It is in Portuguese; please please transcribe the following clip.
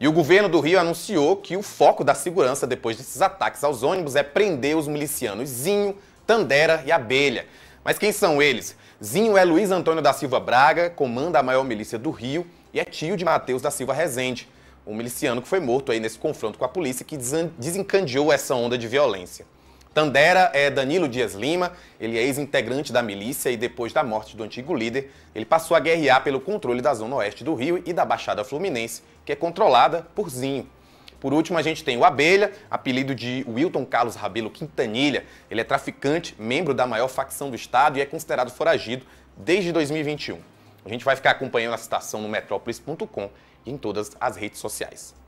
E o governo do Rio anunciou que o foco da segurança depois desses ataques aos ônibus é prender os milicianos Zinho, Tandera e Abelha. Mas quem são eles? Zinho é Luiz Antônio da Silva Braga, comanda a maior milícia do Rio e é tio de Mateus da Silva Rezende, um miliciano que foi morto aí nesse confronto com a polícia que desencadeou essa onda de violência. Tandera é Danilo Dias Lima, ele é ex-integrante da milícia e depois da morte do antigo líder, ele passou a guerrear pelo controle da zona oeste do Rio e da Baixada Fluminense, que é controlada por Zinho. Por último, a gente tem o Abelha, apelido de Wilton Carlos Rabelo Quintanilha. Ele é traficante, membro da maior facção do Estado e é considerado foragido desde 2021. A gente vai ficar acompanhando a citação no metrópolis.com e em todas as redes sociais.